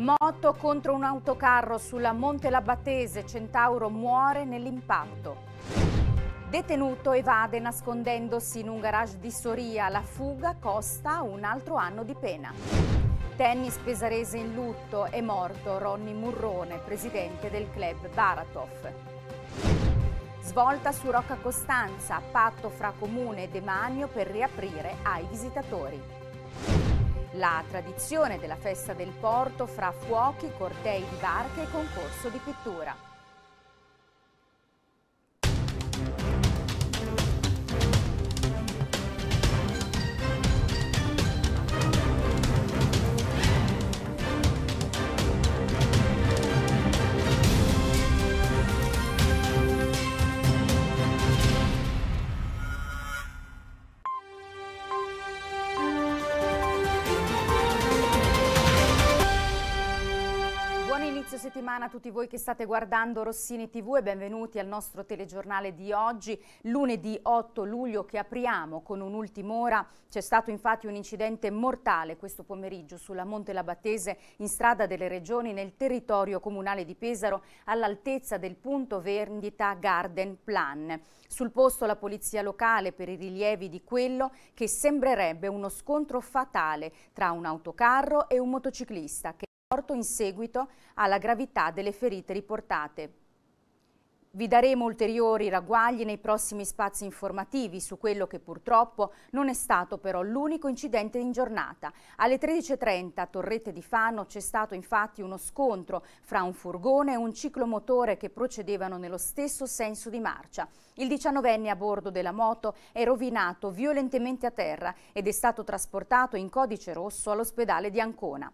Moto contro un autocarro sulla Monte Labatese, Centauro muore nell'impatto. Detenuto evade nascondendosi in un garage di Soria, la fuga costa un altro anno di pena. Tennis pesarese in lutto, è morto Ronny Murrone, presidente del club Baratov. Svolta su Rocca Costanza, patto fra comune e demanio per riaprire ai visitatori. La tradizione della festa del porto fra fuochi, cortei di barche e concorso di pittura. settimana a tutti voi che state guardando Rossini TV e benvenuti al nostro telegiornale di oggi, lunedì 8 luglio che apriamo con un'ultima ora. C'è stato infatti un incidente mortale questo pomeriggio sulla Monte Labattese in strada delle Regioni nel territorio comunale di Pesaro all'altezza del punto vendita Garden Plan. Sul posto la polizia locale per i rilievi di quello che sembrerebbe uno scontro fatale tra un autocarro e un motociclista che morto in seguito alla gravità delle ferite riportate. Vi daremo ulteriori ragguagli nei prossimi spazi informativi su quello che purtroppo non è stato però l'unico incidente in giornata. Alle 13.30 a Torrette di Fano c'è stato infatti uno scontro fra un furgone e un ciclomotore che procedevano nello stesso senso di marcia. Il 19enne a bordo della moto è rovinato violentemente a terra ed è stato trasportato in codice rosso all'ospedale di Ancona.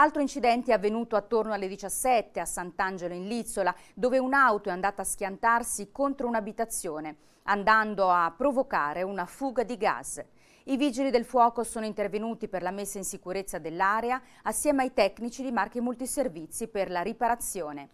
Altro incidente è avvenuto attorno alle 17 a Sant'Angelo in Lizzola, dove un'auto è andata a schiantarsi contro un'abitazione, andando a provocare una fuga di gas. I vigili del fuoco sono intervenuti per la messa in sicurezza dell'area, assieme ai tecnici di marche multiservizi per la riparazione.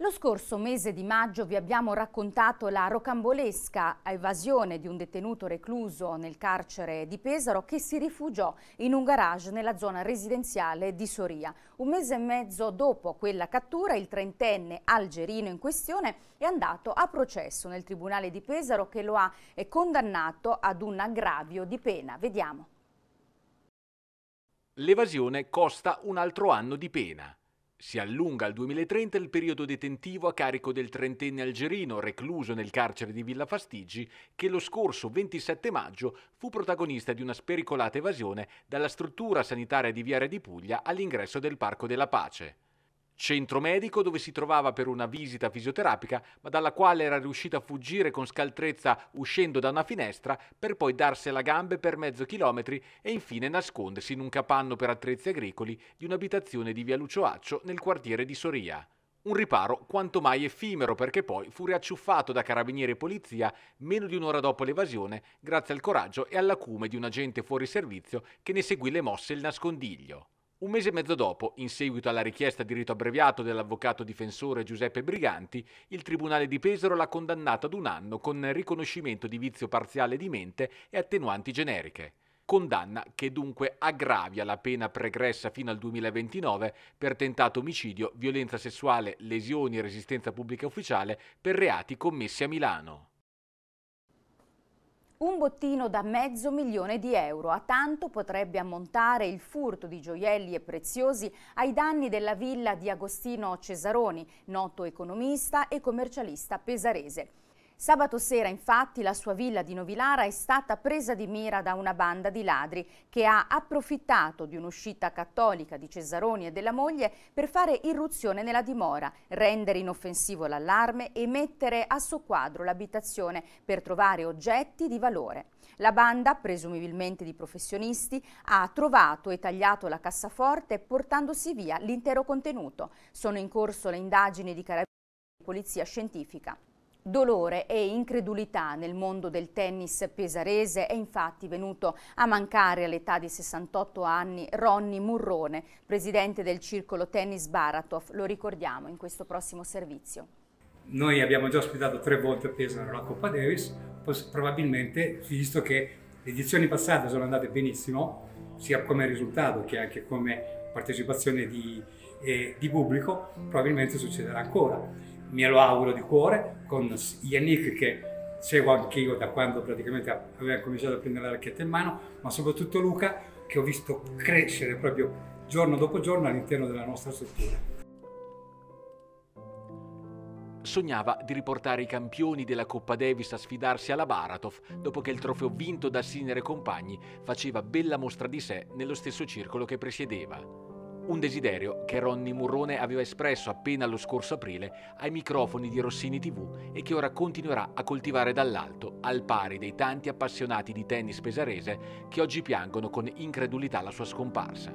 Lo scorso mese di maggio vi abbiamo raccontato la rocambolesca evasione di un detenuto recluso nel carcere di Pesaro che si rifugiò in un garage nella zona residenziale di Soria. Un mese e mezzo dopo quella cattura il trentenne algerino in questione è andato a processo nel Tribunale di Pesaro che lo ha eh, condannato ad un aggravio di pena. Vediamo. L'evasione costa un altro anno di pena. Si allunga al 2030 il periodo detentivo a carico del trentenne algerino recluso nel carcere di Villa Fastigi che lo scorso 27 maggio fu protagonista di una spericolata evasione dalla struttura sanitaria di Viare di Puglia all'ingresso del Parco della Pace centro medico dove si trovava per una visita fisioterapica, ma dalla quale era riuscita a fuggire con scaltrezza uscendo da una finestra per poi darsi alla gambe per mezzo chilometri e infine nascondersi in un capanno per attrezzi agricoli di un'abitazione di via Lucioaccio nel quartiere di Soria. Un riparo quanto mai effimero perché poi fu riacciuffato da carabinieri e polizia meno di un'ora dopo l'evasione grazie al coraggio e all'acume di un agente fuori servizio che ne seguì le mosse e il nascondiglio. Un mese e mezzo dopo, in seguito alla richiesta di rito abbreviato dell'avvocato difensore Giuseppe Briganti, il Tribunale di Pesaro l'ha condannata ad un anno con riconoscimento di vizio parziale di mente e attenuanti generiche. Condanna che dunque aggravia la pena pregressa fino al 2029 per tentato omicidio, violenza sessuale, lesioni e resistenza pubblica ufficiale per reati commessi a Milano. Un bottino da mezzo milione di euro, a tanto potrebbe ammontare il furto di gioielli e preziosi ai danni della villa di Agostino Cesaroni, noto economista e commercialista pesarese. Sabato sera, infatti, la sua villa di Novilara è stata presa di mira da una banda di ladri che ha approfittato di un'uscita cattolica di Cesaroni e della moglie per fare irruzione nella dimora, rendere inoffensivo l'allarme e mettere a soqquadro l'abitazione per trovare oggetti di valore. La banda, presumibilmente di professionisti, ha trovato e tagliato la cassaforte portandosi via l'intero contenuto. Sono in corso le indagini di carabinieri e polizia scientifica. Dolore e incredulità nel mondo del tennis pesarese è infatti venuto a mancare all'età di 68 anni Ronny Murrone, presidente del circolo tennis Baratov, lo ricordiamo in questo prossimo servizio. Noi abbiamo già ospitato tre volte a Pesaro la Coppa Davis, probabilmente visto che le edizioni passate sono andate benissimo, sia come risultato che anche come partecipazione di, eh, di pubblico, probabilmente succederà ancora me lo auguro di cuore, con Yannick che seguo anche io da quando praticamente aveva cominciato a prendere la racchetta in mano, ma soprattutto Luca che ho visto crescere proprio giorno dopo giorno all'interno della nostra struttura. Sognava di riportare i campioni della Coppa Davis a sfidarsi alla Baratov dopo che il trofeo vinto da Sinere compagni faceva bella mostra di sé nello stesso circolo che presiedeva. Un desiderio che Ronnie Murrone aveva espresso appena lo scorso aprile ai microfoni di Rossini TV e che ora continuerà a coltivare dall'alto, al pari dei tanti appassionati di tennis pesarese che oggi piangono con incredulità la sua scomparsa.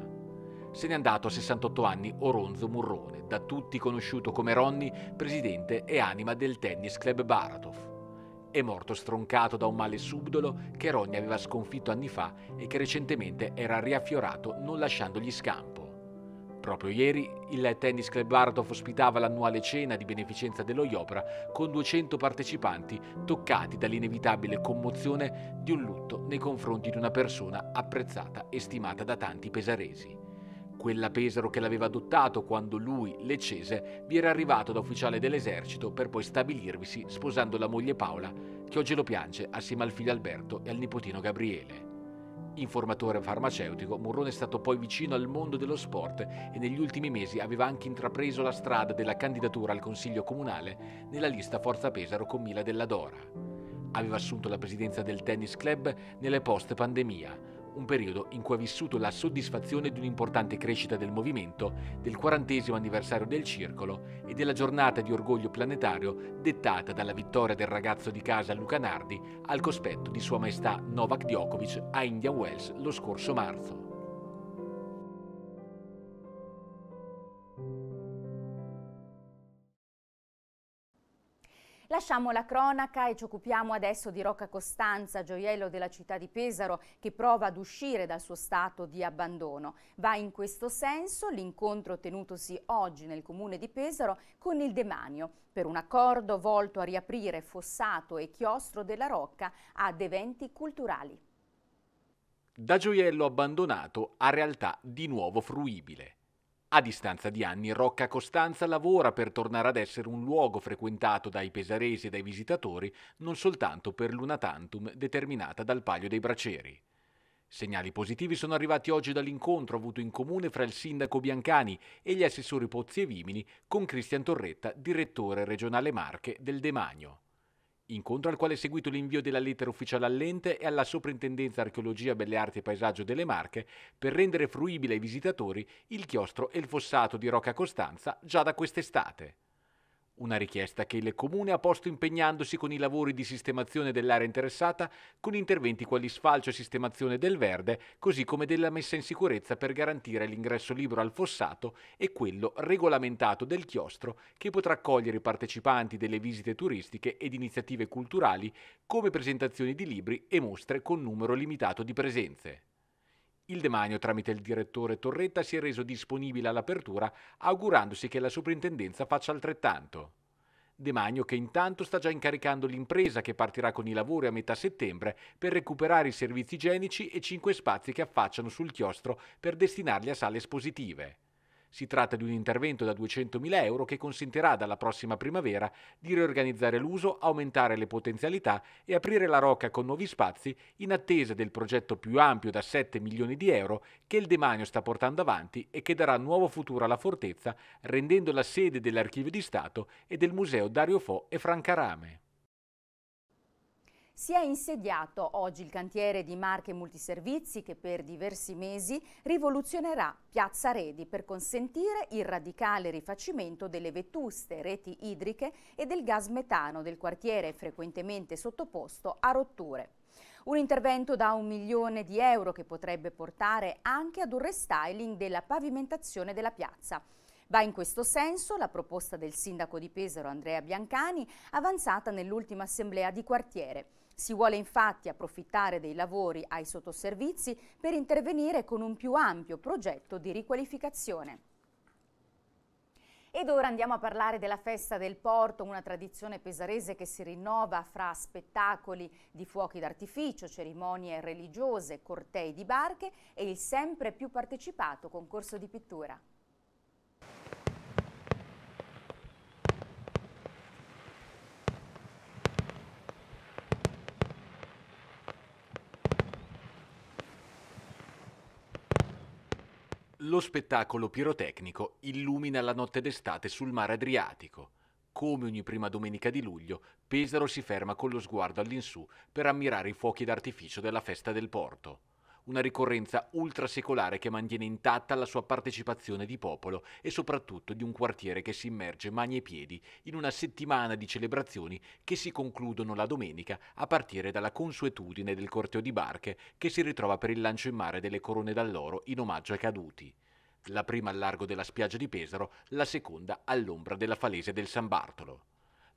Se n'è andato a 68 anni Oronzo Murrone, da tutti conosciuto come Ronnie, presidente e anima del tennis club Baratov è morto stroncato da un male subdolo che Ronnie aveva sconfitto anni fa e che recentemente era riaffiorato non lasciandogli scampo. Proprio ieri il Tennis Club Bardov ospitava l'annuale cena di beneficenza dello Iopra con 200 partecipanti toccati dall'inevitabile commozione di un lutto nei confronti di una persona apprezzata e stimata da tanti pesaresi. Quella Pesaro che l'aveva adottato quando lui, leccese, vi era arrivato da ufficiale dell'esercito per poi stabilirvisi sposando la moglie Paola, che oggi lo piange assieme al figlio Alberto e al nipotino Gabriele. Informatore farmaceutico, Murrone è stato poi vicino al mondo dello sport e negli ultimi mesi aveva anche intrapreso la strada della candidatura al Consiglio Comunale nella lista Forza Pesaro con Mila della Dora. Aveva assunto la presidenza del tennis club nelle post pandemia, un periodo in cui ha vissuto la soddisfazione di un'importante crescita del movimento, del quarantesimo anniversario del circolo e della giornata di orgoglio planetario dettata dalla vittoria del ragazzo di casa Luca Nardi al cospetto di Sua Maestà Novak Djokovic a India Wells lo scorso marzo. Lasciamo la cronaca e ci occupiamo adesso di Rocca Costanza, gioiello della città di Pesaro, che prova ad uscire dal suo stato di abbandono. Va in questo senso l'incontro tenutosi oggi nel comune di Pesaro con il demanio per un accordo volto a riaprire fossato e chiostro della Rocca ad eventi culturali. Da gioiello abbandonato a realtà di nuovo fruibile. A distanza di anni, Rocca Costanza lavora per tornare ad essere un luogo frequentato dai pesaresi e dai visitatori, non soltanto per l'una tantum determinata dal Palio dei Braceri. Segnali positivi sono arrivati oggi dall'incontro avuto in comune fra il sindaco Biancani e gli assessori Pozzi e Vimini con Cristian Torretta, direttore regionale Marche del Demagno incontro al quale è seguito l'invio della lettera ufficiale all'ente e alla Soprintendenza Archeologia, Belle Arti e Paesaggio delle Marche per rendere fruibile ai visitatori il chiostro e il fossato di Rocca Costanza già da quest'estate. Una richiesta che il Comune ha posto impegnandosi con i lavori di sistemazione dell'area interessata con interventi quali sfalcio e sistemazione del verde, così come della messa in sicurezza per garantire l'ingresso libero al fossato e quello regolamentato del chiostro che potrà accogliere i partecipanti delle visite turistiche ed iniziative culturali come presentazioni di libri e mostre con numero limitato di presenze. Il demanio, tramite il direttore Torretta, si è reso disponibile all'apertura, augurandosi che la soprintendenza faccia altrettanto. Demagno che intanto sta già incaricando l'impresa che partirà con i lavori a metà settembre per recuperare i servizi igienici e cinque spazi che affacciano sul chiostro per destinarli a sale espositive. Si tratta di un intervento da 200.000 euro che consentirà dalla prossima primavera di riorganizzare l'uso, aumentare le potenzialità e aprire la Rocca con nuovi spazi in attesa del progetto più ampio da 7 milioni di euro che il demanio sta portando avanti e che darà nuovo futuro alla fortezza rendendola sede dell'Archivio di Stato e del Museo Dario Fo e Francarame. Si è insediato oggi il cantiere di Marche Multiservizi che per diversi mesi rivoluzionerà Piazza Redi per consentire il radicale rifacimento delle vetuste reti idriche e del gas metano del quartiere frequentemente sottoposto a rotture. Un intervento da un milione di euro che potrebbe portare anche ad un restyling della pavimentazione della piazza. Va in questo senso la proposta del sindaco di Pesaro Andrea Biancani avanzata nell'ultima assemblea di quartiere. Si vuole infatti approfittare dei lavori ai sottoservizi per intervenire con un più ampio progetto di riqualificazione. Ed ora andiamo a parlare della festa del porto, una tradizione pesarese che si rinnova fra spettacoli di fuochi d'artificio, cerimonie religiose, cortei di barche e il sempre più partecipato concorso di pittura. Lo spettacolo pirotecnico illumina la notte d'estate sul mare Adriatico. Come ogni prima domenica di luglio, Pesaro si ferma con lo sguardo all'insù per ammirare i fuochi d'artificio della festa del porto una ricorrenza ultrasecolare che mantiene intatta la sua partecipazione di popolo e soprattutto di un quartiere che si immerge mani e piedi in una settimana di celebrazioni che si concludono la domenica a partire dalla consuetudine del corteo di barche che si ritrova per il lancio in mare delle corone d'alloro in omaggio ai caduti. La prima al largo della spiaggia di Pesaro, la seconda all'ombra della falese del San Bartolo.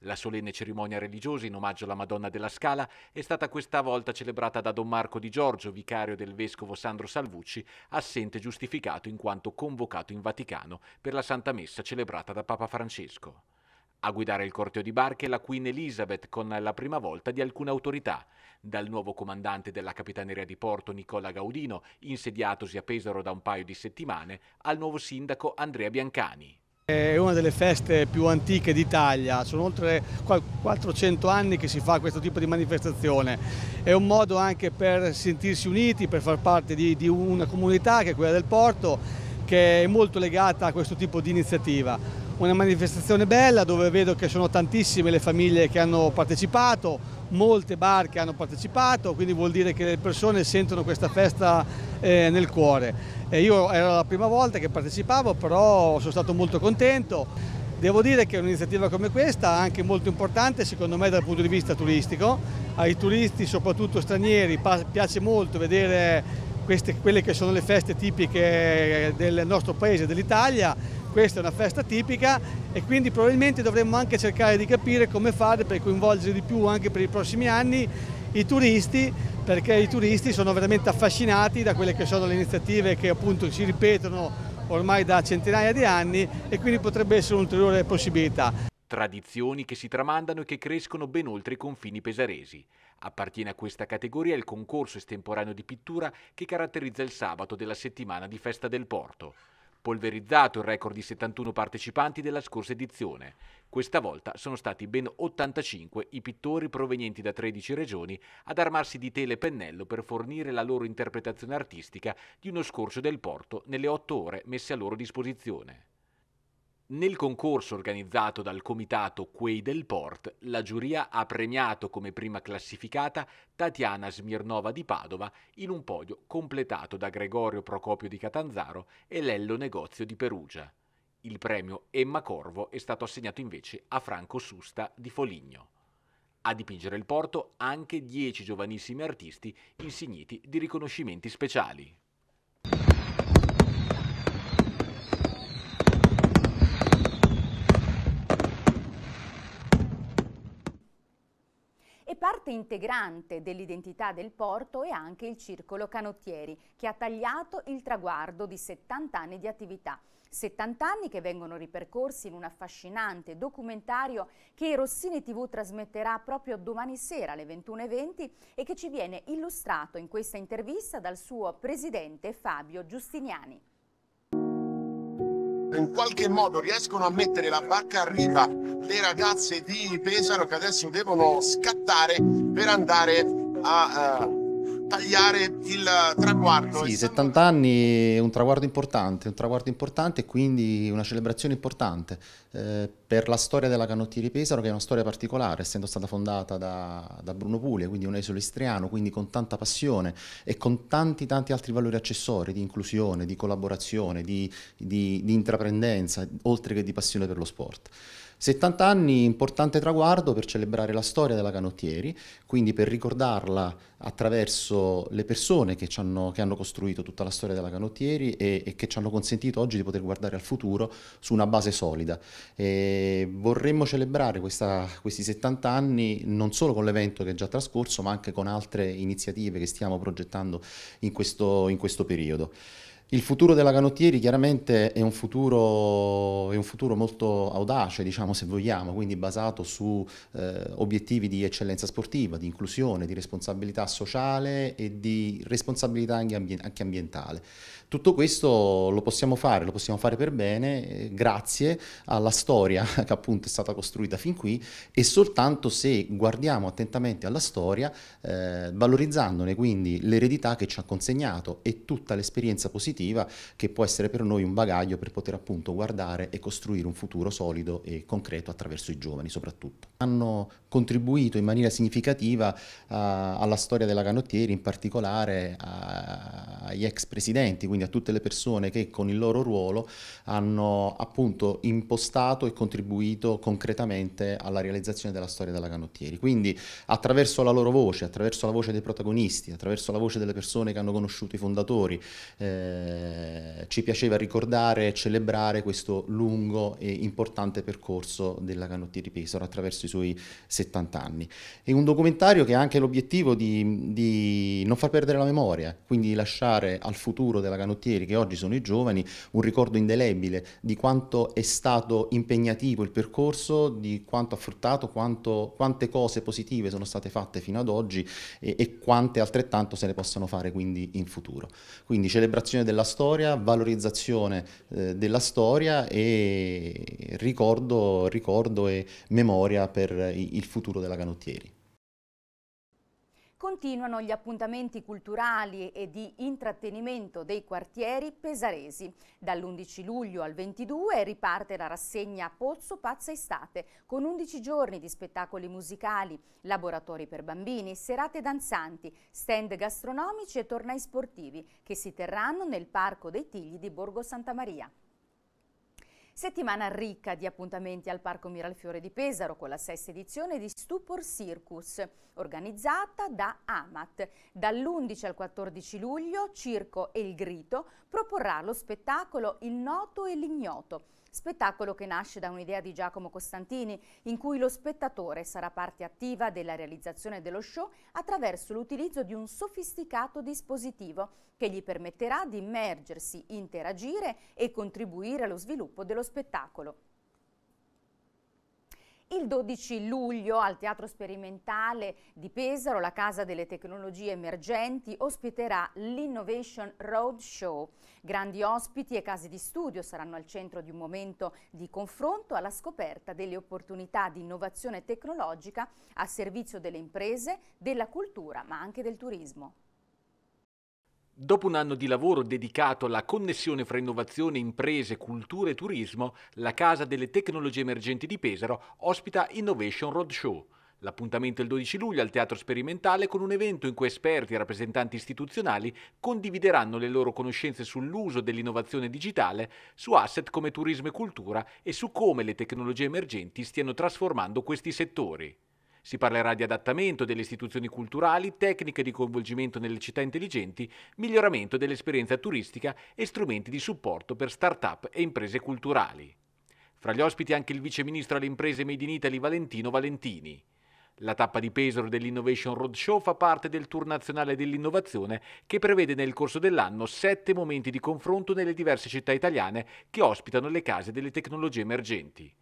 La solenne cerimonia religiosa in omaggio alla Madonna della Scala è stata questa volta celebrata da Don Marco Di Giorgio, vicario del vescovo Sandro Salvucci, assente giustificato in quanto convocato in Vaticano per la Santa Messa celebrata da Papa Francesco. A guidare il corteo di barche la Queen Elizabeth con la prima volta di alcune autorità, dal nuovo comandante della Capitaneria di Porto Nicola Gaudino, insediatosi a Pesaro da un paio di settimane, al nuovo sindaco Andrea Biancani. È una delle feste più antiche d'Italia, sono oltre 400 anni che si fa questo tipo di manifestazione. È un modo anche per sentirsi uniti, per far parte di, di una comunità che è quella del porto, che è molto legata a questo tipo di iniziativa. Una manifestazione bella dove vedo che sono tantissime le famiglie che hanno partecipato, molte barche hanno partecipato, quindi vuol dire che le persone sentono questa festa eh, nel cuore. E eh, io era la prima volta che partecipavo, però sono stato molto contento. Devo dire che un'iniziativa come questa è anche molto importante secondo me dal punto di vista turistico. Ai turisti, soprattutto stranieri, piace molto vedere queste, quelle che sono le feste tipiche del nostro paese, dell'Italia questa è una festa tipica e quindi probabilmente dovremmo anche cercare di capire come fare per coinvolgere di più anche per i prossimi anni i turisti perché i turisti sono veramente affascinati da quelle che sono le iniziative che appunto si ripetono ormai da centinaia di anni e quindi potrebbe essere un'ulteriore possibilità. Tradizioni che si tramandano e che crescono ben oltre i confini pesaresi. Appartiene a questa categoria il concorso estemporaneo di pittura che caratterizza il sabato della settimana di Festa del Porto polverizzato il record di 71 partecipanti della scorsa edizione. Questa volta sono stati ben 85 i pittori provenienti da 13 regioni ad armarsi di tele e pennello per fornire la loro interpretazione artistica di uno scorcio del porto nelle otto ore messe a loro disposizione. Nel concorso organizzato dal comitato Quei del Port, la giuria ha premiato come prima classificata Tatiana Smirnova di Padova in un podio completato da Gregorio Procopio di Catanzaro e Lello Negozio di Perugia. Il premio Emma Corvo è stato assegnato invece a Franco Susta di Foligno. A dipingere il porto anche dieci giovanissimi artisti insigniti di riconoscimenti speciali. parte integrante dell'identità del porto è anche il circolo canottieri, che ha tagliato il traguardo di 70 anni di attività. 70 anni che vengono ripercorsi in un affascinante documentario che Rossini TV trasmetterà proprio domani sera alle 21.20 e che ci viene illustrato in questa intervista dal suo presidente Fabio Giustiniani in qualche modo riescono a mettere la bacca a riva le ragazze di Pesaro che adesso devono scattare per andare a... Uh, tagliare il traguardo. Sì, 70 anni è un traguardo importante, un traguardo importante e quindi una celebrazione importante eh, per la storia della canottieri Pesaro che è una storia particolare, essendo stata fondata da, da Bruno Puglia, quindi un esolo istriano, quindi con tanta passione e con tanti tanti altri valori accessori di inclusione, di collaborazione, di, di, di intraprendenza, oltre che di passione per lo sport. 70 anni, importante traguardo per celebrare la storia della Canottieri, quindi per ricordarla attraverso le persone che, hanno, che hanno, costruito tutta la storia della Canottieri e, e, che ci hanno consentito oggi di poter guardare al futuro su una base solida. E vorremmo celebrare questa, questi 70 anni non solo con l'evento che è già trascorso, ma anche con altre iniziative che stiamo progettando in questo, in questo periodo. Il futuro della canottieri chiaramente è un futuro, è un futuro molto audace, diciamo se vogliamo, quindi basato su eh, obiettivi di eccellenza sportiva, di inclusione, di responsabilità sociale e di responsabilità anche, ambien anche ambientale. Tutto questo lo possiamo fare, lo possiamo fare per bene eh, grazie alla storia che appunto è stata costruita fin qui e soltanto se guardiamo attentamente alla storia, eh, valorizzandone quindi l'eredità che ci ha consegnato e tutta l'esperienza positiva positiva che può essere per noi un bagaglio per poter appunto guardare e costruire un futuro solido e concreto attraverso i giovani soprattutto. Hanno contribuito in maniera significativa uh, alla storia della canottieri, in particolare a, agli ex presidenti, quindi a tutte le persone che con il loro ruolo hanno appunto impostato e contribuito concretamente alla realizzazione della storia della Canottieri. Quindi attraverso la loro voce, attraverso la voce dei protagonisti, attraverso la voce delle persone che hanno conosciuto i fondatori, eh, ci piaceva ricordare e celebrare questo lungo e importante percorso della Canottieri Pesaro attraverso i suoi 70 anni. È un documentario che ha anche l'obiettivo di, di non far perdere la memoria, quindi lasciare lasciare al futuro della canottieri, che oggi sono i giovani, un ricordo indelebile di quanto è stato impegnativo il percorso, di quanto ha fruttato, quanto, quante cose positive sono state fatte fino ad oggi e, e quante altrettanto se ne possono fare quindi in futuro. Quindi celebrazione della storia, valorizzazione eh, della storia e ricordo, ricordo e memoria per il futuro della canottieri. Continuano gli appuntamenti culturali e di intrattenimento dei quartieri pesaresi. Dall'11 luglio al 22 riparte la rassegna Pozzo Pazza Estate, con 11 giorni di spettacoli musicali, laboratori per bambini, serate danzanti, stand gastronomici e tornei sportivi, che si terranno nel Parco dei Tigli di Borgo Santa Maria. Settimana ricca di appuntamenti al Parco Miralfiore di Pesaro con la sesta edizione di Stupor Circus, organizzata da Amat. Dall'11 al 14 luglio Circo e il Grito proporrà lo spettacolo Il Noto e l'Ignoto, spettacolo che nasce da un'idea di Giacomo Costantini, in cui lo spettatore sarà parte attiva della realizzazione dello show attraverso l'utilizzo di un sofisticato dispositivo che gli permetterà di immergersi, interagire e contribuire allo sviluppo dello spettacolo. Il 12 luglio al Teatro Sperimentale di Pesaro, la Casa delle Tecnologie Emergenti, ospiterà l'Innovation Roadshow. Grandi ospiti e case di studio saranno al centro di un momento di confronto alla scoperta delle opportunità di innovazione tecnologica a servizio delle imprese, della cultura ma anche del turismo. Dopo un anno di lavoro dedicato alla connessione fra innovazione, imprese, cultura e turismo, la Casa delle Tecnologie Emergenti di Pesaro ospita Innovation Roadshow. L'appuntamento è il 12 luglio al Teatro Sperimentale con un evento in cui esperti e rappresentanti istituzionali condivideranno le loro conoscenze sull'uso dell'innovazione digitale, su asset come turismo e cultura e su come le tecnologie emergenti stiano trasformando questi settori. Si parlerà di adattamento delle istituzioni culturali, tecniche di coinvolgimento nelle città intelligenti, miglioramento dell'esperienza turistica e strumenti di supporto per start-up e imprese culturali. Fra gli ospiti anche il vice ministro alle imprese Made in Italy Valentino Valentini. La tappa di Pesaro dell'Innovation Roadshow fa parte del tour nazionale dell'innovazione che prevede nel corso dell'anno sette momenti di confronto nelle diverse città italiane che ospitano le case delle tecnologie emergenti.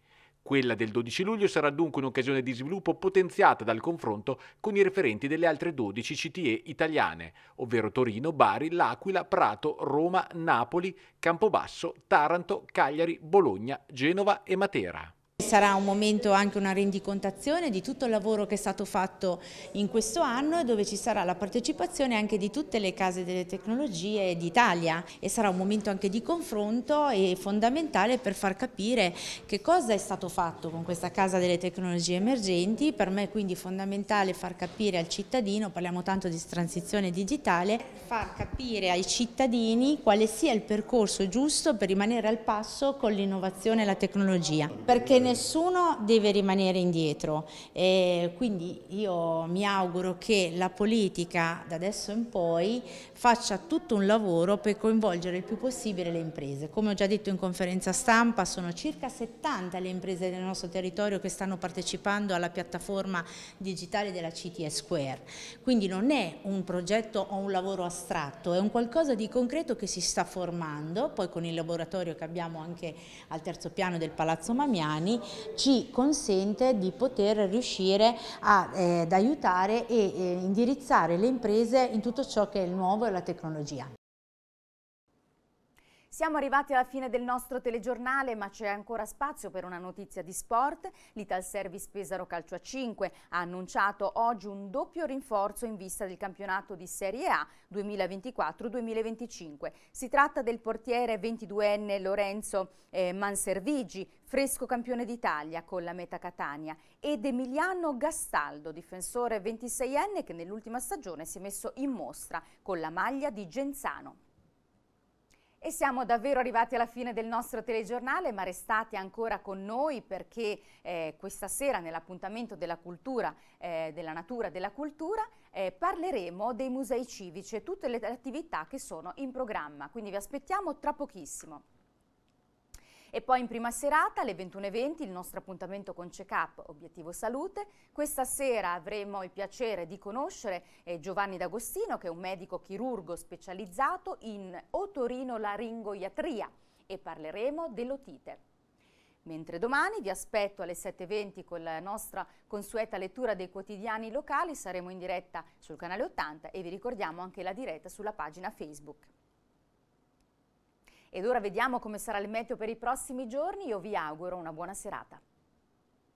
Quella del 12 luglio sarà dunque un'occasione di sviluppo potenziata dal confronto con i referenti delle altre 12 CTE italiane, ovvero Torino, Bari, L'Aquila, Prato, Roma, Napoli, Campobasso, Taranto, Cagliari, Bologna, Genova e Matera. Sarà un momento anche una rendicontazione di tutto il lavoro che è stato fatto in questo anno dove ci sarà la partecipazione anche di tutte le case delle tecnologie d'Italia e sarà un momento anche di confronto e fondamentale per far capire che cosa è stato fatto con questa casa delle tecnologie emergenti, per me è quindi fondamentale far capire al cittadino, parliamo tanto di transizione digitale, far capire ai cittadini quale sia il percorso giusto per rimanere al passo con l'innovazione e la tecnologia. Perché nessuno deve rimanere indietro. E quindi io mi auguro che la politica da adesso in poi faccia tutto un lavoro per coinvolgere il più possibile le imprese. Come ho già detto in conferenza stampa sono circa 70 le imprese del nostro territorio che stanno partecipando alla piattaforma digitale della CTE Square. Quindi non è un progetto o un lavoro astratto, è un qualcosa di concreto che si sta formando, poi con il laboratorio che abbiamo anche al terzo piano del Palazzo Mamiani ci consente di poter riuscire a, eh, ad aiutare e eh, indirizzare le imprese in tutto ciò che è il nuovo e la tecnologia. Siamo arrivati alla fine del nostro telegiornale, ma c'è ancora spazio per una notizia di sport. L'Ital Service Pesaro Calcio a 5 ha annunciato oggi un doppio rinforzo in vista del campionato di Serie A 2024-2025. Si tratta del portiere 22enne Lorenzo eh, Manservigi, fresco campione d'Italia con la Meta Catania, ed Emiliano Gastaldo, difensore 26enne che nell'ultima stagione si è messo in mostra con la maglia di Genzano. E siamo davvero arrivati alla fine del nostro telegiornale, ma restate ancora con noi perché eh, questa sera nell'appuntamento della cultura, eh, della natura, della cultura, eh, parleremo dei musei civici e tutte le attività che sono in programma. Quindi vi aspettiamo tra pochissimo. E poi in prima serata alle 21.20 il nostro appuntamento con Check Up Obiettivo Salute. Questa sera avremo il piacere di conoscere eh, Giovanni D'Agostino che è un medico chirurgo specializzato in otorinolaringoiatria e parleremo dell'otite. Mentre domani vi aspetto alle 7.20 con la nostra consueta lettura dei quotidiani locali, saremo in diretta sul canale 80 e vi ricordiamo anche la diretta sulla pagina Facebook. Ed ora vediamo come sarà il meteo per i prossimi giorni. Io vi auguro una buona serata.